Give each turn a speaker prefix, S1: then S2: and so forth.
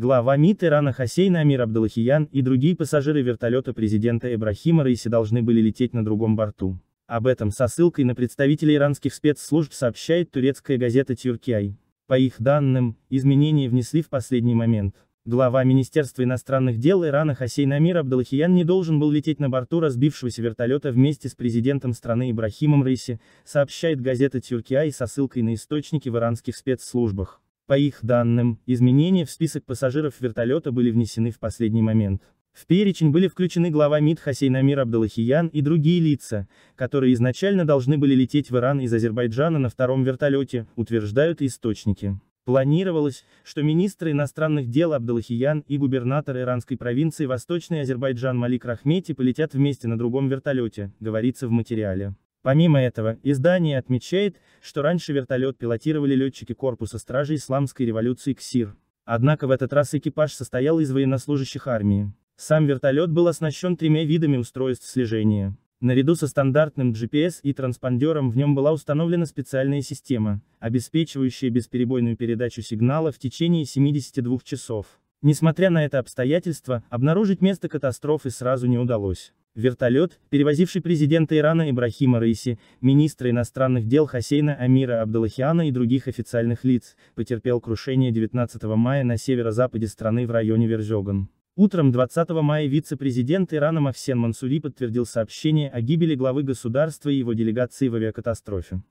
S1: Глава МИД Ирана Хасейн Амир Абдалахиян и другие пассажиры вертолета президента Эбрахима Раиси должны были лететь на другом борту. Об этом со ссылкой на представителей иранских спецслужб сообщает турецкая газета Тюркиай. По их данным, изменения внесли в последний момент. Глава Министерства иностранных дел Ирана Хасейн Амир Абдалахиян не должен был лететь на борту разбившегося вертолета вместе с президентом страны Ибрахимом Рейси, сообщает газета Тюркиай со ссылкой на источники в иранских спецслужбах. По их данным, изменения в список пассажиров вертолета были внесены в последний момент. В перечень были включены глава МИД Хасейн Амир Абдалахиян и другие лица, которые изначально должны были лететь в Иран из Азербайджана на втором вертолете, утверждают источники. Планировалось, что министр иностранных дел Абдалахиян и губернатор иранской провинции Восточный Азербайджан Малик Рахмети полетят вместе на другом вертолете, говорится в материале. Помимо этого, издание отмечает, что раньше вертолет пилотировали летчики корпуса стражи исламской революции КСИР. Однако в этот раз экипаж состоял из военнослужащих армии. Сам вертолет был оснащен тремя видами устройств слежения. Наряду со стандартным GPS и транспондером в нем была установлена специальная система, обеспечивающая бесперебойную передачу сигнала в течение 72 часов. Несмотря на это обстоятельство, обнаружить место катастрофы сразу не удалось. Вертолет, перевозивший президента Ирана Ибрахима Рейси, министра иностранных дел Хасейна Амира Абдалахиана и других официальных лиц, потерпел крушение 19 мая на северо-западе страны в районе Верзёган. Утром 20 мая вице-президент Ирана Махсен Мансури подтвердил сообщение о гибели главы государства и его делегации в авиакатастрофе.